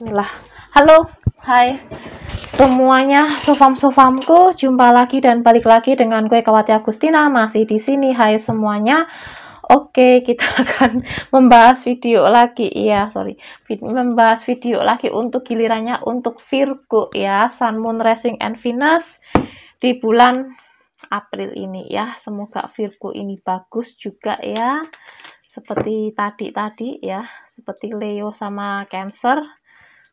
Bismillah. Halo, hai semuanya, sufam sufamku, jumpa lagi dan balik lagi dengan gue Kawati Agustina masih di sini. Hai semuanya. Oke, kita akan membahas video lagi. Iya, sorry, membahas video lagi untuk gilirannya untuk Virgo ya, Sun Moon Racing and Venus di bulan April ini ya. Semoga Virgo ini bagus juga ya. Seperti tadi-tadi ya, seperti Leo sama Cancer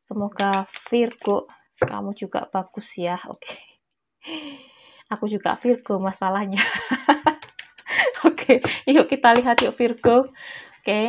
Semoga Virgo kamu juga bagus ya. Oke. Okay. Aku juga Virgo masalahnya. Oke, okay. yuk kita lihat yuk Virgo. Oke. Okay.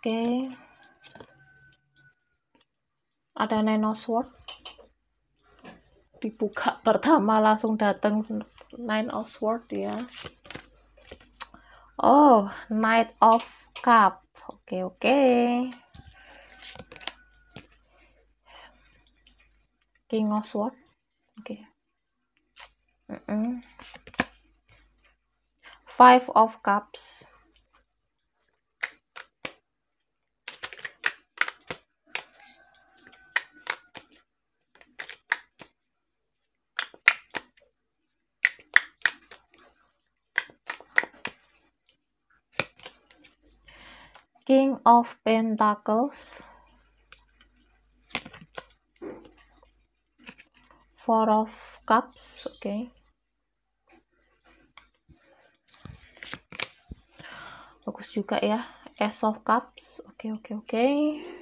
oke ada nano sword dibuka pertama langsung datang nine of sword ya oh knight of cup oke okay, oke okay. king of sword oke okay. mm -mm. five of cups of Pentacles, Four of Cups, okay. Bagus juga ya, Ace of Cups, oke okay, oke okay, oke. Okay.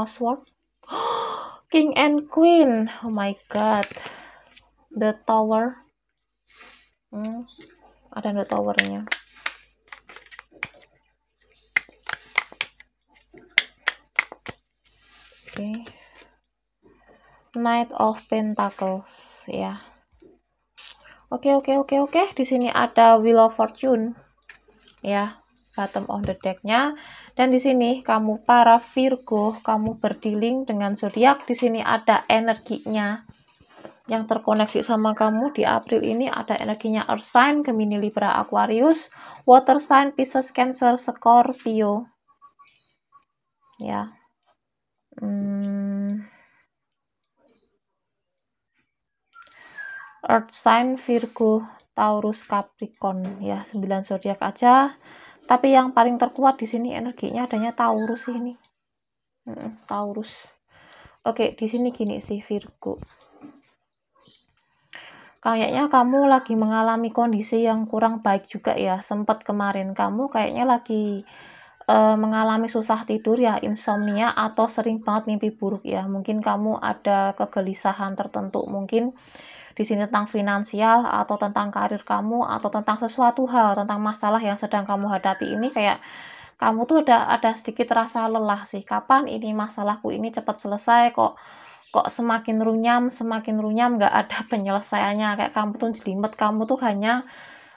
Swords. King and Queen. Oh my god. The Tower. Hmm, ada The Towernya. Oke. Okay. Knight of Pentacles ya. Oke, okay, oke, okay, oke, oke. Di sini ada Wheel of Fortune. Ya, bottom of the deck-nya. Dan di sini kamu para Virgo, kamu berdiling dengan zodiak. Di sini ada energinya yang terkoneksi sama kamu di April ini ada energinya Earth sign, Gemini, Libra, Aquarius, Water sign, Pisces, Cancer, Scorpio. Ya. Hmm. Earth sign Virgo, Taurus, Capricorn ya, 9 zodiak aja tapi yang paling terkuat di sini energinya adanya Taurus ini hmm, Taurus oke di sini gini sih Virgo kayaknya kamu lagi mengalami kondisi yang kurang baik juga ya sempat kemarin kamu kayaknya lagi e, mengalami susah tidur ya insomnia atau sering banget mimpi buruk ya mungkin kamu ada kegelisahan tertentu mungkin di sini tentang finansial atau tentang karir kamu atau tentang sesuatu hal tentang masalah yang sedang kamu hadapi ini kayak kamu tuh ada ada sedikit rasa lelah sih kapan ini masalahku ini cepat selesai kok kok semakin runyam semakin runyam nggak ada penyelesaiannya kayak kamu tuh jelimet kamu tuh hanya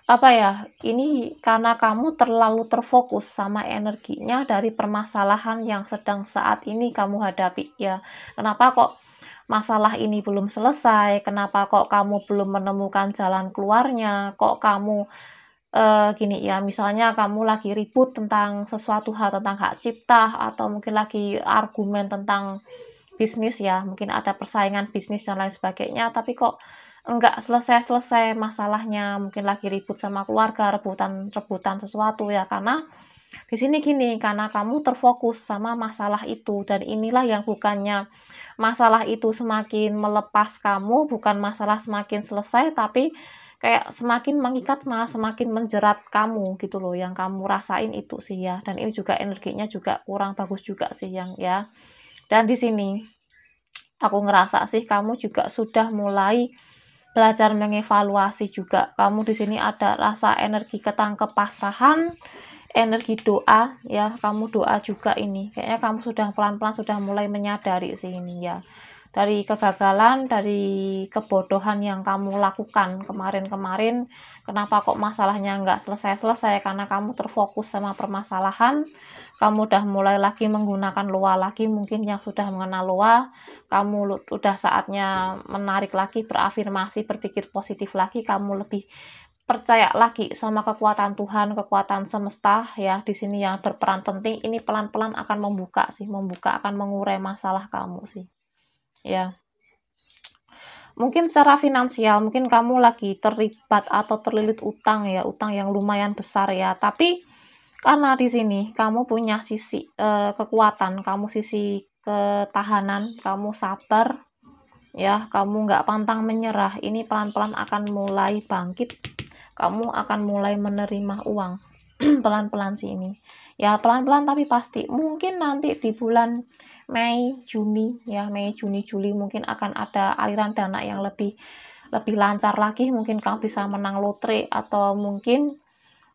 apa ya ini karena kamu terlalu terfokus sama energinya dari permasalahan yang sedang saat ini kamu hadapi ya kenapa kok masalah ini belum selesai, kenapa kok kamu belum menemukan jalan keluarnya, kok kamu uh, gini ya, misalnya kamu lagi ribut tentang sesuatu hal tentang hak cipta atau mungkin lagi argumen tentang bisnis ya, mungkin ada persaingan bisnis dan lain sebagainya, tapi kok enggak selesai-selesai masalahnya, mungkin lagi ribut sama keluarga, rebutan rebutan sesuatu ya, karena di sini gini, karena kamu terfokus sama masalah itu dan inilah yang bukannya masalah itu semakin melepas kamu, bukan masalah semakin selesai tapi kayak semakin mengikat malah semakin menjerat kamu gitu loh yang kamu rasain itu sih ya. Dan ini juga energinya juga kurang bagus juga sih yang ya. Dan di sini aku ngerasa sih kamu juga sudah mulai belajar mengevaluasi juga. Kamu di sini ada rasa energi ketangkep pasrahan energi doa ya kamu doa juga ini kayaknya kamu sudah pelan-pelan sudah mulai menyadari sih ini ya dari kegagalan dari kebodohan yang kamu lakukan kemarin-kemarin kenapa kok masalahnya nggak selesai-selesai karena kamu terfokus sama permasalahan kamu udah mulai lagi menggunakan loa lagi mungkin yang sudah mengenal loa kamu udah saatnya menarik lagi berafirmasi berpikir positif lagi kamu lebih percaya lagi sama kekuatan Tuhan, kekuatan semesta ya di sini yang berperan penting. Ini pelan-pelan akan membuka sih, membuka akan mengurai masalah kamu sih. Ya. Mungkin secara finansial, mungkin kamu lagi terlibat atau terlilit utang ya, utang yang lumayan besar ya. Tapi karena di sini kamu punya sisi eh, kekuatan, kamu sisi ketahanan, kamu sabar ya, kamu nggak pantang menyerah. Ini pelan-pelan akan mulai bangkit kamu akan mulai menerima uang pelan-pelan sih ini ya pelan-pelan tapi pasti mungkin nanti di bulan Mei Juni ya Mei Juni Juli mungkin akan ada aliran dana yang lebih lebih lancar lagi mungkin kamu bisa menang lotre atau mungkin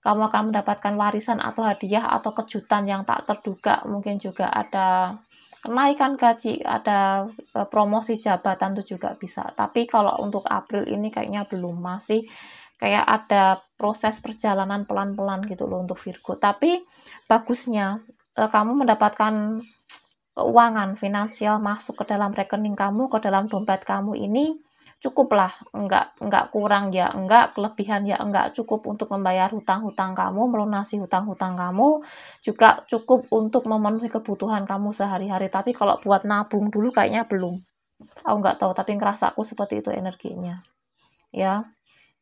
kamu akan mendapatkan warisan atau hadiah atau kejutan yang tak terduga mungkin juga ada kenaikan gaji ada e, promosi jabatan itu juga bisa tapi kalau untuk April ini kayaknya belum masih kayak ada proses perjalanan pelan-pelan gitu loh untuk Virgo. Tapi bagusnya uh, kamu mendapatkan keuangan finansial masuk ke dalam rekening kamu, ke dalam dompet kamu ini cukuplah, enggak enggak kurang ya, enggak kelebihan ya, enggak cukup untuk membayar hutang-hutang kamu, melunasi hutang-hutang kamu, juga cukup untuk memenuhi kebutuhan kamu sehari-hari. Tapi kalau buat nabung dulu kayaknya belum. Aku enggak tahu, tapi ngerasa aku seperti itu energinya. Ya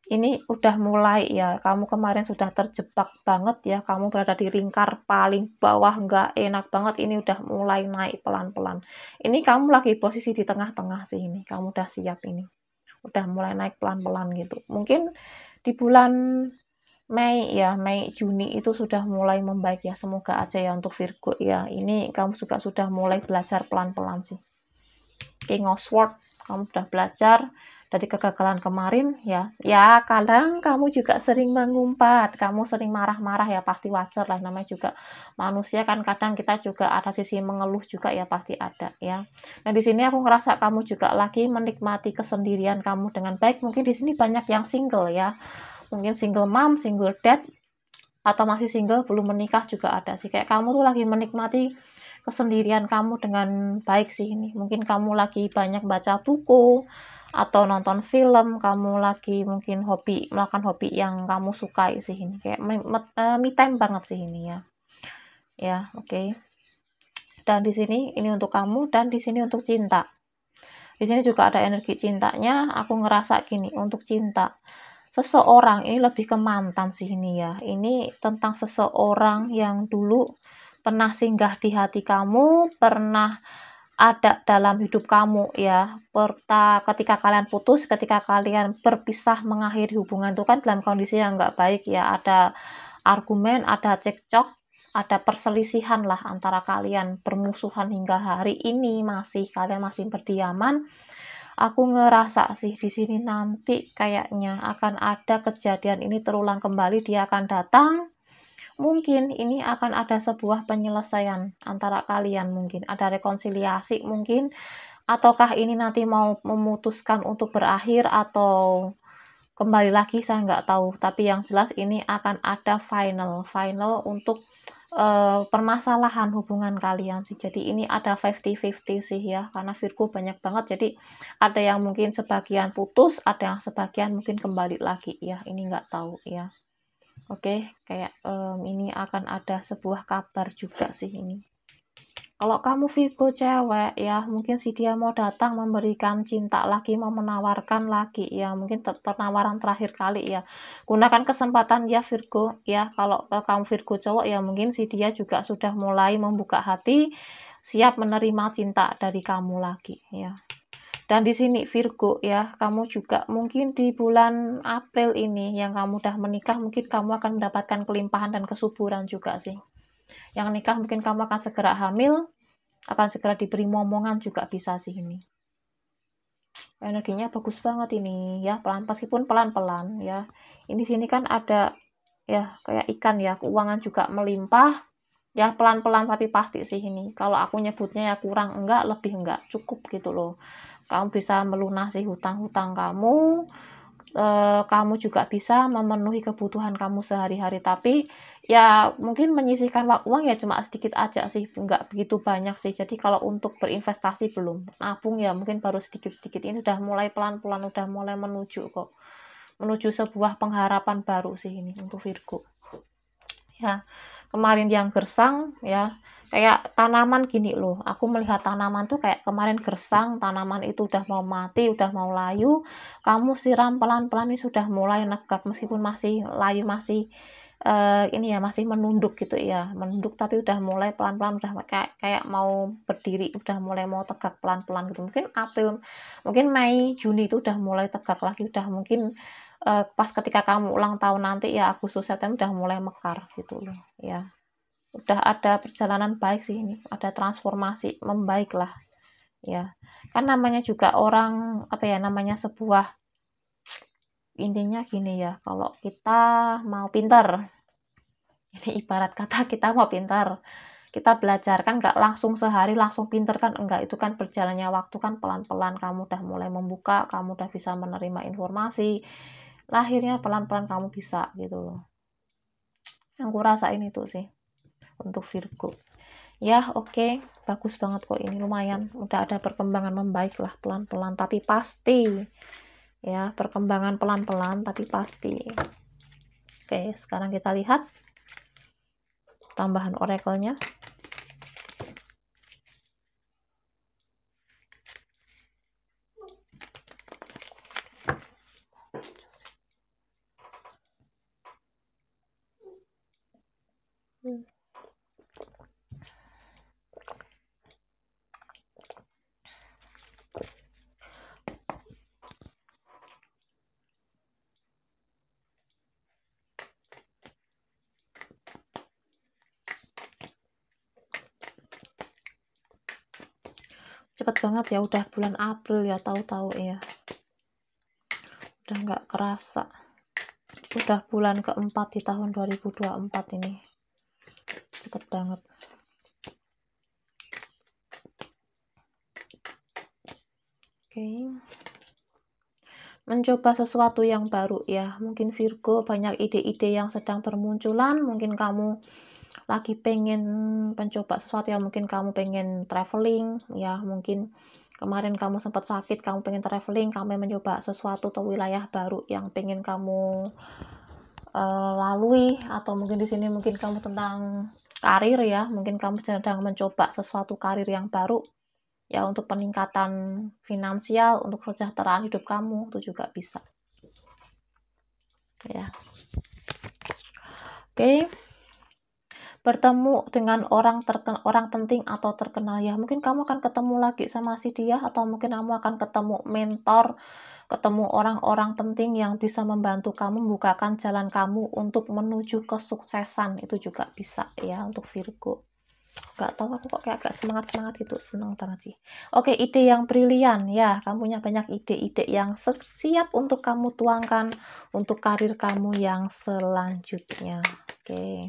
ini udah mulai ya kamu kemarin sudah terjebak banget ya kamu berada di lingkar paling bawah nggak enak banget ini udah mulai naik pelan-pelan ini kamu lagi posisi di tengah-tengah sih ini kamu udah siap ini udah mulai naik pelan-pelan gitu mungkin di bulan Mei ya Mei Juni itu sudah mulai membaik ya semoga aja ya untuk Virgo ya ini kamu juga sudah mulai belajar pelan-pelan sih King of Sword kamu sudah belajar dari kegagalan kemarin ya ya kadang kamu juga sering mengumpat kamu sering marah-marah ya pasti wajar lah namanya juga manusia kan kadang kita juga ada sisi mengeluh juga ya pasti ada ya nah di sini aku ngerasa kamu juga lagi menikmati kesendirian kamu dengan baik mungkin di sini banyak yang single ya mungkin single mom single dad atau masih single belum menikah juga ada sih kayak kamu tuh lagi menikmati kesendirian kamu dengan baik sih ini mungkin kamu lagi banyak baca buku atau nonton film kamu lagi mungkin hobi melakukan hobi yang kamu sukai sih ini kayak me, me, eh, me time banget sih ini ya ya oke okay. dan di sini ini untuk kamu dan di sini untuk cinta di sini juga ada energi cintanya aku ngerasa gini untuk cinta seseorang ini lebih ke mantan sih ini ya ini tentang seseorang yang dulu pernah singgah di hati kamu pernah ada dalam hidup kamu ya. Perta ketika kalian putus, ketika kalian berpisah mengakhiri hubungan itu kan dalam kondisi yang nggak baik ya. Ada argumen, ada cekcok, ada perselisihan lah antara kalian permusuhan hingga hari ini masih kalian masih berdiaman. Aku ngerasa sih di sini nanti kayaknya akan ada kejadian ini terulang kembali, dia akan datang mungkin ini akan ada sebuah penyelesaian antara kalian mungkin ada rekonsiliasi mungkin ataukah ini nanti mau memutuskan untuk berakhir atau kembali lagi saya nggak tahu tapi yang jelas ini akan ada final final untuk uh, permasalahan hubungan kalian sih jadi ini ada 50-50 sih ya karena Virgo banyak banget jadi ada yang mungkin sebagian putus ada yang sebagian mungkin kembali lagi ya ini nggak tahu ya oke okay, kayak um, ini akan ada sebuah kabar juga sih ini kalau kamu Virgo cewek ya mungkin si dia mau datang memberikan cinta lagi mau menawarkan lagi ya mungkin penawaran terakhir kali ya gunakan kesempatan ya Virgo ya kalau uh, kamu Virgo cowok ya mungkin si dia juga sudah mulai membuka hati siap menerima cinta dari kamu lagi ya dan di sini Virgo ya, kamu juga mungkin di bulan April ini yang kamu udah menikah mungkin kamu akan mendapatkan kelimpahan dan kesuburan juga sih. Yang nikah mungkin kamu akan segera hamil, akan segera diberi momongan juga bisa sih ini. Energinya bagus banget ini ya, pelan meskipun pelan-pelan ya. Ini sini kan ada ya kayak ikan ya, keuangan juga melimpah ya pelan-pelan tapi pasti sih ini kalau aku nyebutnya ya kurang enggak lebih enggak cukup gitu loh kamu bisa melunasi hutang-hutang kamu e, kamu juga bisa memenuhi kebutuhan kamu sehari-hari tapi ya mungkin menyisihkan uang ya cuma sedikit aja sih nggak begitu banyak sih jadi kalau untuk berinvestasi belum nabung ya mungkin baru sedikit-sedikit ini udah mulai pelan-pelan udah mulai menuju kok menuju sebuah pengharapan baru sih ini untuk Virgo ya kemarin yang gersang ya kayak tanaman gini loh aku melihat tanaman tuh kayak kemarin gersang tanaman itu udah mau mati udah mau layu kamu siram pelan-pelan ini sudah mulai negak meskipun masih layu masih uh, ini ya masih menunduk gitu ya menunduk tapi udah mulai pelan-pelan udah kayak kayak mau berdiri udah mulai mau tegak pelan-pelan gitu mungkin April mungkin Mei Juni itu udah mulai tegak lagi udah mungkin uh, pas ketika kamu ulang tahun nanti ya Agustus September udah mulai mekar gitu loh ya udah ada perjalanan baik sih ini ada transformasi membaik lah ya kan namanya juga orang apa ya namanya sebuah intinya gini ya kalau kita mau pinter ini ibarat kata kita mau pinter kita belajar kan nggak langsung sehari langsung pinter kan enggak itu kan berjalannya waktu kan pelan-pelan kamu udah mulai membuka kamu udah bisa menerima informasi lahirnya pelan-pelan kamu bisa gitu loh yang ku ini tuh sih untuk Virgo ya oke okay. bagus banget kok ini lumayan udah ada perkembangan membaik lah pelan-pelan tapi pasti ya perkembangan pelan-pelan tapi pasti oke okay, sekarang kita lihat tambahan oracle-nya cepet banget ya udah bulan April ya tahu-tahu ya udah nggak kerasa udah bulan keempat di tahun 2024 ini cepet banget oke okay. mencoba sesuatu yang baru ya mungkin Virgo banyak ide-ide yang sedang bermunculan mungkin kamu lagi pengen mencoba sesuatu yang mungkin kamu pengen traveling ya mungkin kemarin kamu sempat sakit kamu pengen traveling kamu mencoba sesuatu atau wilayah baru yang pengen kamu uh, lalui atau mungkin di sini mungkin kamu tentang karir ya mungkin kamu sedang mencoba sesuatu karir yang baru ya untuk peningkatan finansial untuk kesejahteraan hidup kamu itu juga bisa ya oke okay bertemu dengan orang terken orang penting atau terkenal ya mungkin kamu akan ketemu lagi sama si dia atau mungkin kamu akan ketemu mentor ketemu orang-orang penting yang bisa membantu kamu membukakan jalan kamu untuk menuju kesuksesan itu juga bisa ya untuk Virgo gak tahu aku kok kayak agak semangat semangat itu senang banget sih oke ide yang brilian ya kamu punya banyak ide-ide yang siap untuk kamu tuangkan untuk karir kamu yang selanjutnya oke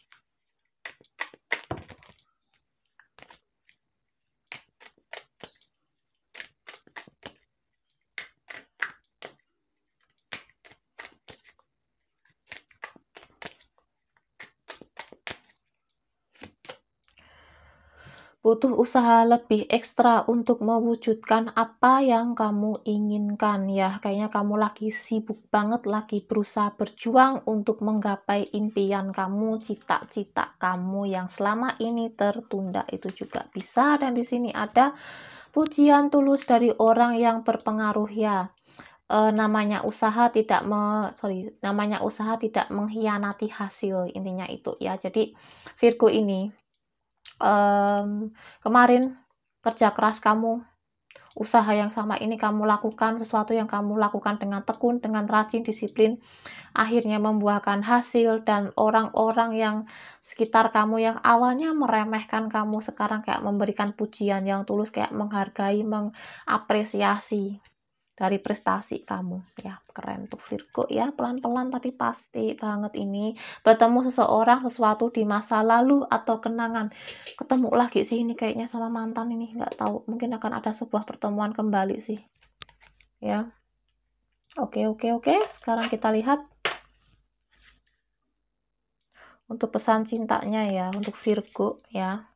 butuh usaha lebih ekstra untuk mewujudkan apa yang kamu inginkan ya. Kayaknya kamu lagi sibuk banget, lagi berusaha berjuang untuk menggapai impian kamu, cita-cita kamu yang selama ini tertunda itu juga bisa. Dan di sini ada pujian tulus dari orang yang berpengaruh ya. E, namanya usaha tidak me, sorry, namanya usaha tidak mengkhianati hasil intinya itu ya. Jadi Virgo ini um, kemarin kerja keras kamu, usaha yang sama ini kamu lakukan, sesuatu yang kamu lakukan dengan tekun, dengan rajin, disiplin, akhirnya membuahkan hasil dan orang-orang yang sekitar kamu yang awalnya meremehkan kamu sekarang kayak memberikan pujian yang tulus, kayak menghargai, mengapresiasi dari prestasi kamu ya keren tuh Virgo ya pelan-pelan tapi pasti banget ini bertemu seseorang sesuatu di masa lalu atau kenangan ketemu lagi sih ini kayaknya sama mantan ini nggak tahu mungkin akan ada sebuah pertemuan kembali sih ya oke oke oke sekarang kita lihat untuk pesan cintanya ya untuk Virgo ya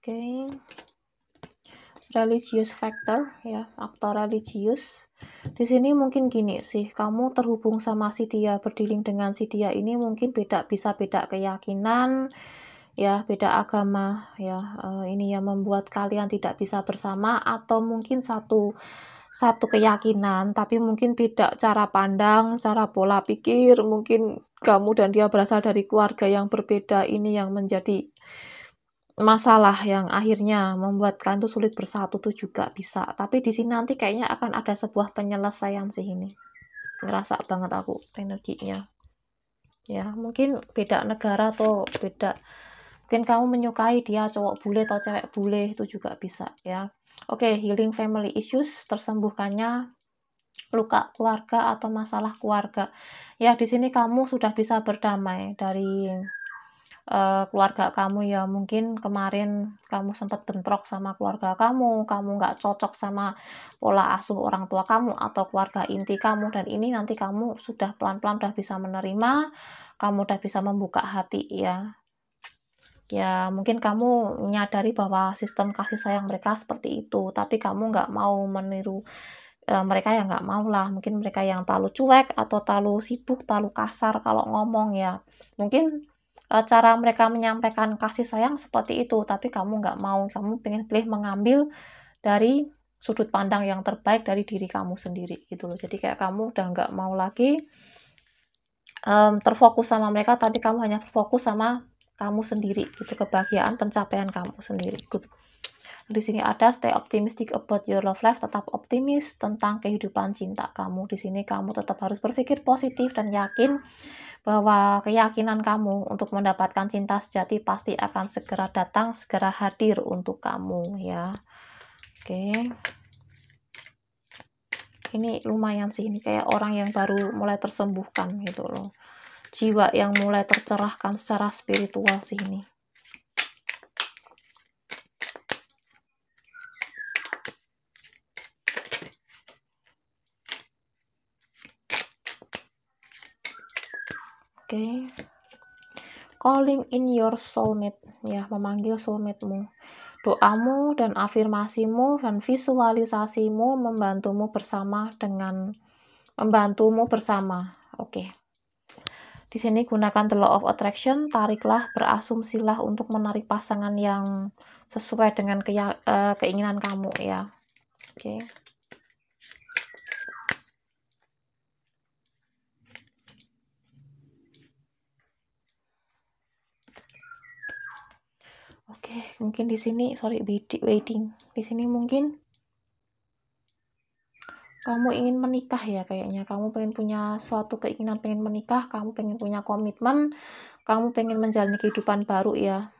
Oke. Okay. Religious factor ya, faktor religius. Di sini mungkin gini sih, kamu terhubung sama si dia, berdiling dengan si dia ini mungkin beda bisa beda keyakinan ya, beda agama ya. Eh, ini yang membuat kalian tidak bisa bersama atau mungkin satu satu keyakinan, tapi mungkin beda cara pandang, cara pola pikir, mungkin kamu dan dia berasal dari keluarga yang berbeda, ini yang menjadi masalah yang akhirnya membuat kalian tuh sulit bersatu tuh juga bisa. Tapi di sini nanti kayaknya akan ada sebuah penyelesaian sih ini. Ngerasa banget aku energinya. Ya, mungkin beda negara tuh, beda mungkin kamu menyukai dia cowok bule atau cewek bule itu juga bisa ya. Oke, okay, healing family issues tersembuhkannya luka keluarga atau masalah keluarga. Ya, di sini kamu sudah bisa berdamai dari uh, keluarga kamu ya mungkin kemarin kamu sempat bentrok sama keluarga kamu, kamu nggak cocok sama pola asuh orang tua kamu atau keluarga inti kamu dan ini nanti kamu sudah pelan-pelan udah bisa menerima, kamu udah bisa membuka hati ya. Ya mungkin kamu menyadari bahwa sistem kasih sayang mereka seperti itu, tapi kamu nggak mau meniru e, mereka yang nggak mau lah mungkin mereka yang terlalu cuek atau terlalu sibuk terlalu kasar kalau ngomong ya mungkin E, cara mereka menyampaikan kasih sayang seperti itu tapi kamu nggak mau kamu pengen pilih mengambil dari sudut pandang yang terbaik dari diri kamu sendiri gitu loh jadi kayak kamu udah nggak mau lagi um, terfokus sama mereka tapi kamu hanya fokus sama kamu sendiri gitu kebahagiaan pencapaian kamu sendiri gitu di sini ada stay optimistic about your love life tetap optimis tentang kehidupan cinta kamu di sini kamu tetap harus berpikir positif dan yakin bahwa keyakinan kamu untuk mendapatkan cinta sejati pasti akan segera datang, segera hadir untuk kamu ya. Oke. Ini lumayan sih ini kayak orang yang baru mulai tersembuhkan gitu loh. Jiwa yang mulai tercerahkan secara spiritual sih ini. okay. calling in your soulmate ya memanggil soulmatemu, doamu dan afirmasimu dan visualisasimu membantumu bersama dengan membantumu bersama oke okay. di sini gunakan the law of attraction tariklah berasumsilah untuk menarik pasangan yang sesuai dengan eh, keinginan kamu ya oke okay. Oke, okay, mungkin di sini sorry waiting. Di sini mungkin kamu ingin menikah ya kayaknya. Kamu pengen punya suatu keinginan pengen menikah, kamu pengen punya komitmen, kamu pengen menjalani kehidupan baru ya.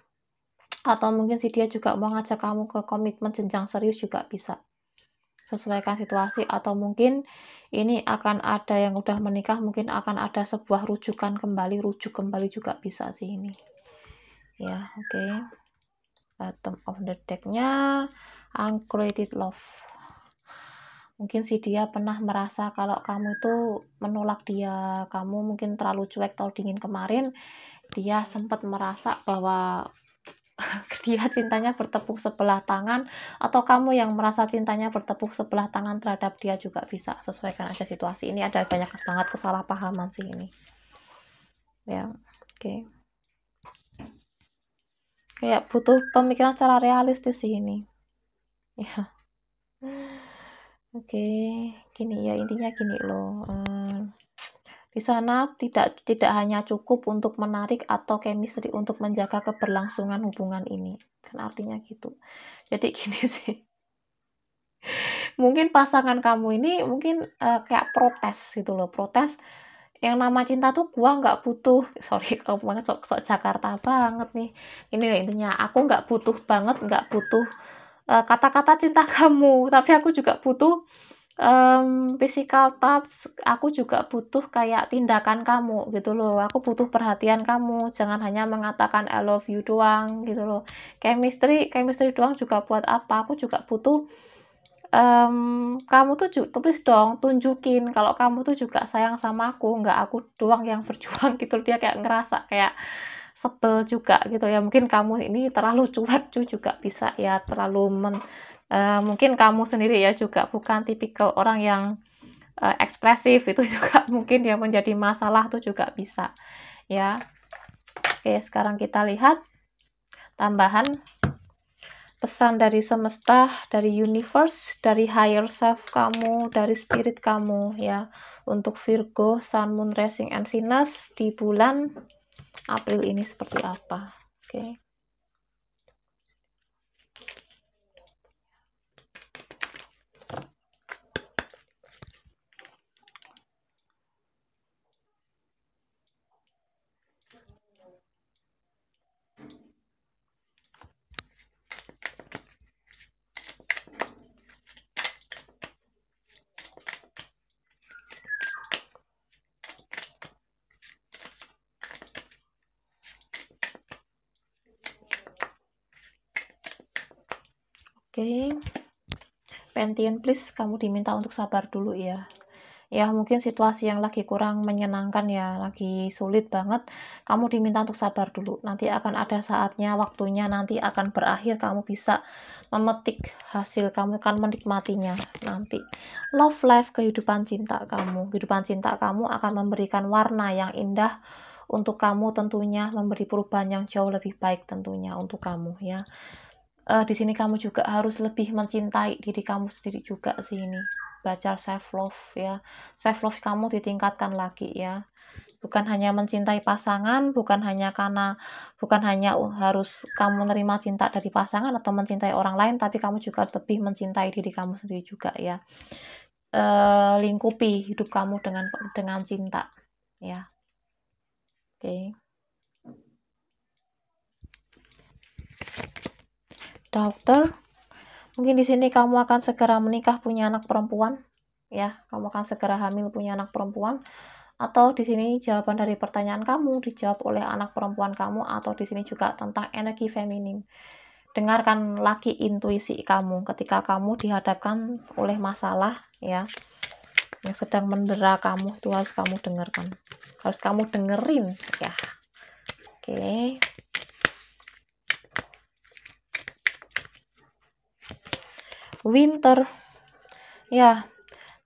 Atau mungkin si dia juga mau ngajak kamu ke komitmen jenjang serius juga bisa. Sesuaikan situasi atau mungkin ini akan ada yang udah menikah, mungkin akan ada sebuah rujukan kembali, rujuk kembali juga bisa sih ini. Ya, oke. Okay bottom of the deck-nya uncreated love mungkin si dia pernah merasa kalau kamu itu menolak dia kamu mungkin terlalu cuek atau dingin kemarin dia sempat merasa bahwa dia cintanya bertepuk sebelah tangan atau kamu yang merasa cintanya bertepuk sebelah tangan terhadap dia juga bisa sesuaikan aja situasi ini ada banyak banget kesalahpahaman sih ini ya oke okay kayak butuh pemikiran secara realistis sih ini ya oke okay. gini ya intinya gini loh eh, di sana tidak tidak hanya cukup untuk menarik atau chemistry untuk menjaga keberlangsungan hubungan ini kan artinya gitu jadi gini sih mungkin pasangan kamu ini mungkin uh, kayak protes gitu loh protes yang nama cinta tuh gua nggak butuh sorry aku banget sok, sok Jakarta banget nih ini intinya aku nggak butuh banget nggak butuh eh, kata-kata uh, cinta kamu tapi aku juga butuh um, physical touch aku juga butuh kayak tindakan kamu gitu loh aku butuh perhatian kamu jangan hanya mengatakan I love you doang gitu loh chemistry chemistry doang juga buat apa aku juga butuh um, kamu tuh juga, tulis dong tunjukin kalau kamu tuh juga sayang sama aku nggak aku doang yang berjuang gitu dia kayak ngerasa kayak sebel juga gitu ya mungkin kamu ini terlalu cuek juga bisa ya terlalu men, uh, mungkin kamu sendiri ya juga bukan tipikal orang yang uh, ekspresif itu juga mungkin yang menjadi masalah tuh juga bisa ya oke sekarang kita lihat tambahan pesan dari semesta, dari universe, dari higher self kamu, dari spirit kamu ya. Untuk Virgo, Sun, Moon, Rising, and Venus di bulan April ini seperti apa. Oke. Okay. okay. Pentian please kamu diminta untuk sabar dulu ya ya mungkin situasi yang lagi kurang menyenangkan ya lagi sulit banget kamu diminta untuk sabar dulu nanti akan ada saatnya waktunya nanti akan berakhir kamu bisa memetik hasil kamu akan menikmatinya nanti love life kehidupan cinta kamu kehidupan cinta kamu akan memberikan warna yang indah untuk kamu tentunya memberi perubahan yang jauh lebih baik tentunya untuk kamu ya uh, di sini kamu juga harus lebih mencintai diri kamu sendiri juga sih ini belajar self love ya self love kamu ditingkatkan lagi ya bukan hanya mencintai pasangan bukan hanya karena bukan hanya harus kamu menerima cinta dari pasangan atau mencintai orang lain tapi kamu juga lebih mencintai diri kamu sendiri juga ya e, lingkupi hidup kamu dengan dengan cinta ya oke okay. Dokter, Mungkin di sini kamu akan segera menikah punya anak perempuan, ya. Kamu akan segera hamil punya anak perempuan. Atau di sini jawaban dari pertanyaan kamu dijawab oleh anak perempuan kamu atau di sini juga tentang energi feminim. Dengarkan lagi intuisi kamu ketika kamu dihadapkan oleh masalah, ya. Yang sedang mendera kamu itu harus kamu dengarkan. Harus kamu dengerin, ya. Oke. Okay. Winter. Ya,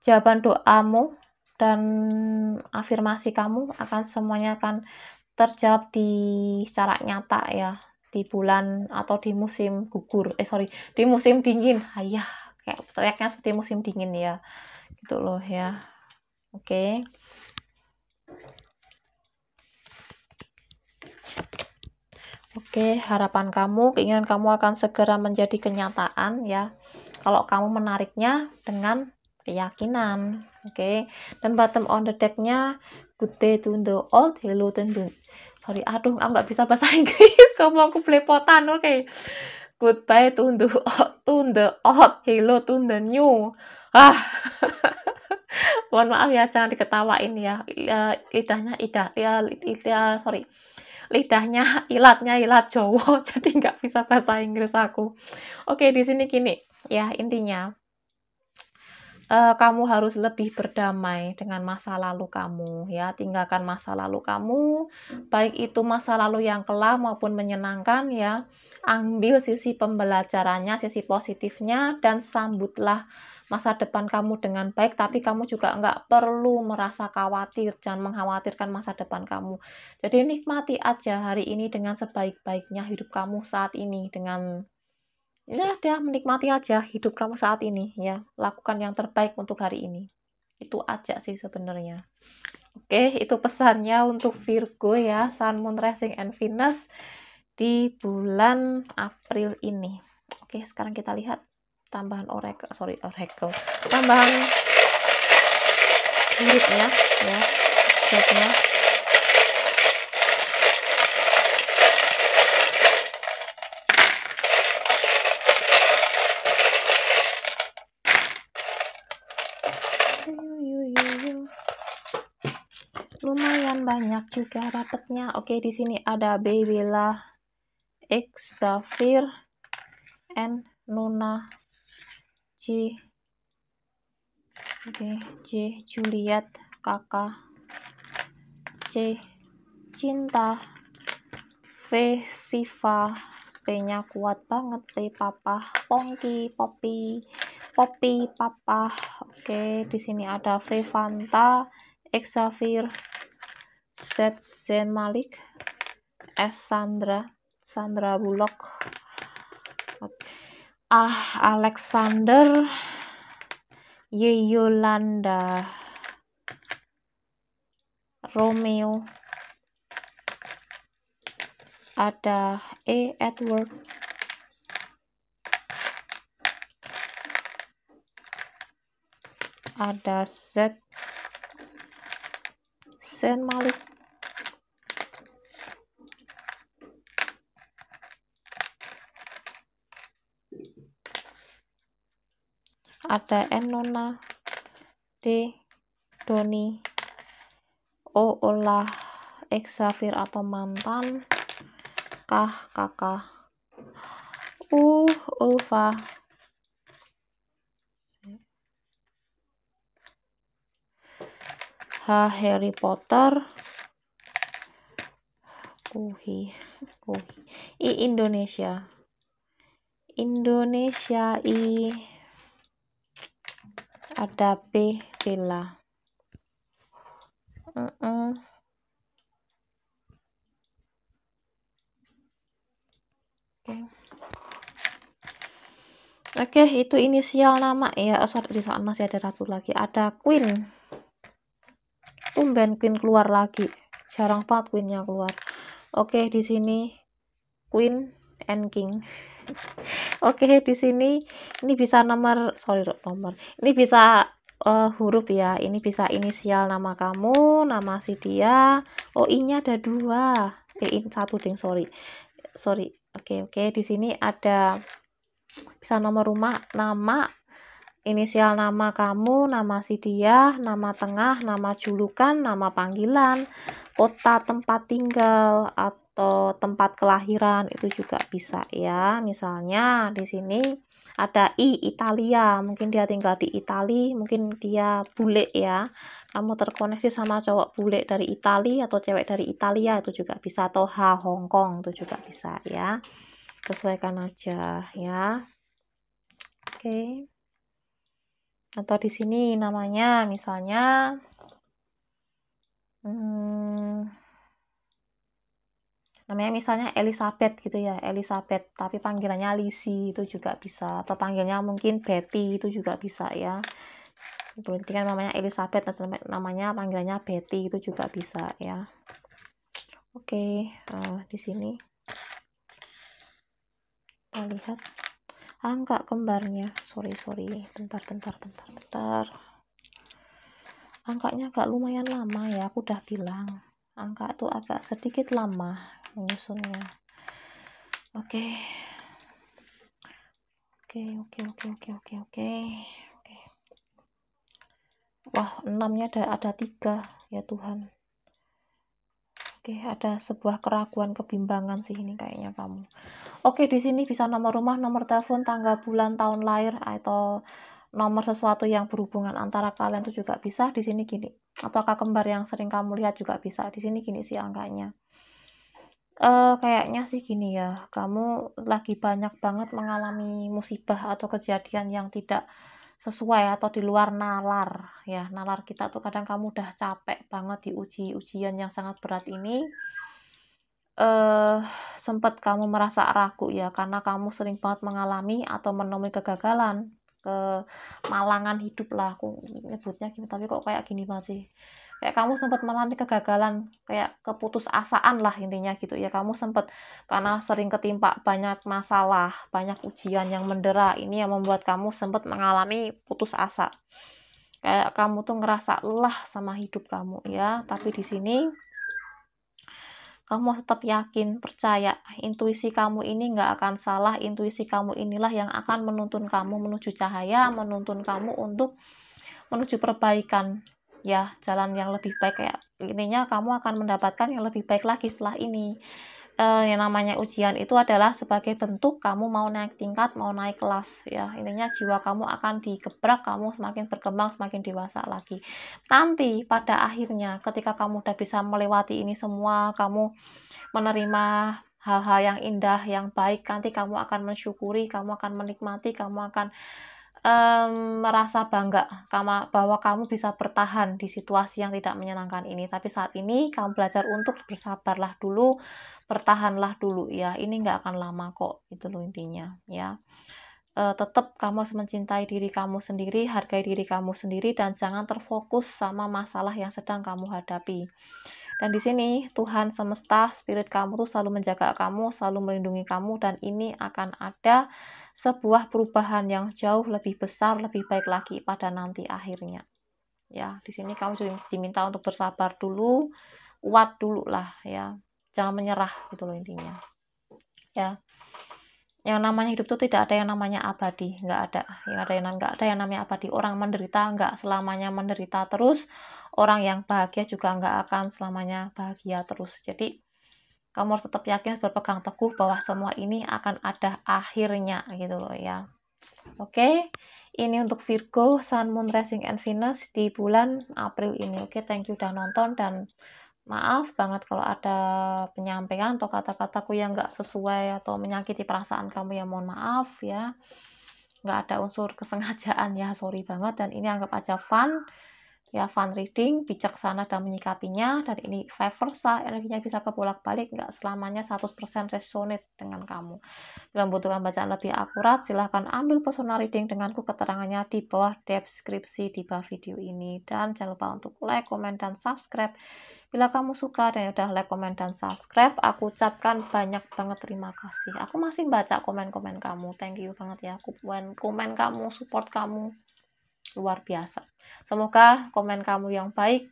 jawaban doamu dan afirmasi kamu akan semuanya akan terjawab di secara nyata ya di bulan atau di musim gugur eh sorry di musim dingin ayah kayak teriaknya seperti musim dingin ya gitu loh ya oke okay. Oke, okay, harapan kamu, keinginan kamu akan segera menjadi kenyataan ya kalau kamu menariknya dengan keyakinan oke okay? dan bottom on the decknya good day to the old hello to the sorry aduh aku nggak bisa bahasa Inggris kamu aku belepotan oke okay? goodbye to the old to the old hello to the new ah mohon maaf ya jangan diketawain ya iya, lidahnya idah ya lidah iya, sorry lidahnya ilatnya ilat Jawa jadi nggak bisa bahasa Inggris aku oke di sini gini ya intinya uh, kamu harus lebih berdamai dengan masa lalu kamu ya tinggalkan masa lalu kamu baik itu masa lalu yang kelam maupun menyenangkan ya ambil sisi pembelajarannya sisi positifnya dan sambutlah masa depan kamu dengan baik tapi kamu juga nggak perlu merasa khawatir jangan mengkhawatirkan masa depan kamu jadi nikmati aja hari ini dengan sebaik-baiknya hidup kamu saat ini dengan ya dia menikmati aja hidup kamu saat ini ya lakukan yang terbaik untuk hari ini itu aja sih sebenarnya oke itu pesannya untuk Virgo ya Sun Moon Rising and Venus di bulan April ini oke sekarang kita lihat tambahan oracle sorry oracle tambahan hurufnya ya setnya banyak juga rapetnya. Oke, di sini ada Bebela, Xavier, N, Nuna, c, Oke, c Juliet, Kakak, C, Cinta, V, Viva, P-nya kuat banget, P, Papa, Pongki, Poppy, Poppy, Papa. Oke, di sini ada V, Fanta, Xavier, Zed Zain Malik S Sandra Sandra Bullock Ah Alexander Y Yolanda Romeo ada E Edward ada Z Sen Malik ada N Nona D Doni O Olah X atau mantan K kakak U Ulfa H Harry Potter Kuhi Kuhi I Indonesia Indonesia I ada P Villa uh -uh. oke okay. okay, itu inisial nama ya oh, sorry di sana masih ada ratu lagi ada Queen tumben Queen keluar lagi jarang banget Queennya keluar oke okay, di sini Queen and King Oke, di sini ini bisa nomor sorry nomor. Ini bisa uh, huruf ya. Ini bisa inisial nama kamu, nama si dia. Oh, I-nya ada dua. Eh, ini satu ding, sorry. Sorry. Oke, oke. Di sini ada bisa nomor rumah, nama, inisial nama kamu, nama si dia, nama tengah, nama julukan, nama panggilan, kota tempat tinggal, atau atau tempat kelahiran itu juga bisa ya. Misalnya di sini ada I Italia, mungkin dia tinggal di Itali, mungkin dia bule ya. Kamu terkoneksi sama cowok bule dari Itali atau cewek dari Italia itu juga bisa atau H Hong Kong itu juga bisa ya. Sesuaikan aja ya. Oke. Atau di sini namanya misalnya hmm namanya misalnya Elizabeth gitu ya Elizabeth tapi panggilannya Lizzie itu juga bisa atau panggilnya mungkin Betty itu juga bisa ya berarti kan namanya Elizabeth namanya panggilannya Betty itu juga bisa ya oke okay, uh, eh, di sini kita lihat angka ah, kembarnya sorry sorry bentar bentar bentar bentar angkanya agak lumayan lama ya aku udah bilang angka itu agak sedikit lama menyusunnya oke oke oke oke oke oke oke wah enamnya ada ada tiga ya Tuhan Oke, ada sebuah keraguan kebimbangan sih ini kayaknya kamu. Oke, di sini bisa nomor rumah, nomor telepon, tanggal bulan, tahun lahir atau nomor sesuatu yang berhubungan antara kalian itu juga bisa di sini gini. Atau kembar yang sering kamu lihat juga bisa. Di sini gini sih angkanya. Uh, kayaknya sih gini ya, kamu lagi banyak banget mengalami musibah atau kejadian yang tidak sesuai atau di luar nalar ya, nalar kita tuh kadang kamu udah capek banget di uji-ujian yang sangat berat ini, uh, sempet kamu merasa ragu ya karena kamu sering banget mengalami atau menemui kegagalan, kemalangan lah aku nyebutnya gitu, tapi kok kayak gini masih kayak kamu sempat mengalami kegagalan kayak keputusasaan lah intinya gitu ya kamu sempat karena sering ketimpa banyak masalah banyak ujian yang mendera ini yang membuat kamu sempat mengalami putus asa kayak kamu tuh ngerasa lelah sama hidup kamu ya tapi di sini kamu tetap yakin, percaya, intuisi kamu ini nggak akan salah, intuisi kamu inilah yang akan menuntun kamu menuju cahaya, menuntun kamu untuk menuju perbaikan ya jalan yang lebih baik ya intinya kamu akan mendapatkan yang lebih baik lagi setelah ini eh, yang namanya ujian itu adalah sebagai bentuk kamu mau naik tingkat mau naik kelas ya intinya jiwa kamu akan digebrak kamu semakin berkembang semakin dewasa lagi nanti pada akhirnya ketika kamu udah bisa melewati ini semua kamu menerima hal-hal yang indah yang baik nanti kamu akan mensyukuri kamu akan menikmati kamu akan um, merasa bangga kama, bahwa kamu bisa bertahan di situasi yang tidak menyenangkan ini. Tapi saat ini kamu belajar untuk bersabarlah dulu, bertahanlah dulu ya. Ini nggak akan lama kok, itu loh intinya ya. Uh, tetap kamu harus mencintai diri kamu sendiri, hargai diri kamu sendiri, dan jangan terfokus sama masalah yang sedang kamu hadapi. Dan di sini Tuhan semesta, spirit kamu tuh selalu menjaga kamu, selalu melindungi kamu, dan ini akan ada sebuah perubahan yang jauh lebih besar, lebih baik lagi pada nanti akhirnya. Ya, di sini kamu diminta untuk bersabar dulu, kuat dulu lah ya. Jangan menyerah gitu loh intinya. Ya. Yang namanya hidup itu tidak ada yang namanya abadi, enggak ada. Yang ada yang nggak ada yang namanya abadi. Orang menderita enggak selamanya menderita terus. Orang yang bahagia juga enggak akan selamanya bahagia terus. Jadi kamu harus tetap yakin berpegang teguh bahwa semua ini akan ada akhirnya gitu loh ya. Oke, okay? ini untuk Virgo, Sun, Moon, Rising, and Venus di bulan April ini. Oke, okay, thank you udah nonton dan maaf banget kalau ada penyampaian atau kata-kataku yang nggak sesuai atau menyakiti perasaan kamu ya mohon maaf ya. Nggak ada unsur kesengajaan ya, sorry banget dan ini anggap aja fun ya fun reading, bijaksana dan menyikapinya, dan ini five versa, energinya bisa kebolak-balik, nggak selamanya 100% resonate dengan kamu. Bila butuhkan bacaan lebih akurat, silahkan ambil personal reading denganku keterangannya di bawah deskripsi di bawah video ini. Dan jangan lupa untuk like, komen, dan subscribe. Bila kamu suka dan udah like, komen, dan subscribe, aku ucapkan banyak banget terima kasih. Aku masih baca komen-komen kamu. Thank you banget ya, aku komen, komen kamu, support kamu luar biasa. Semoga komen kamu yang baik,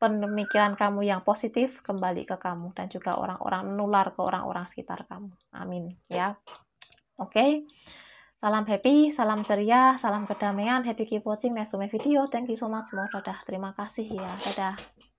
pemikiran kamu yang positif kembali ke kamu dan juga orang-orang menular ke orang-orang sekitar kamu. Amin ya. Oke. Okay. Salam happy, salam ceria, salam kedamaian. Happy keep watching next to my video. Thank you so much semua. Dadah. Terima kasih ya. Dadah.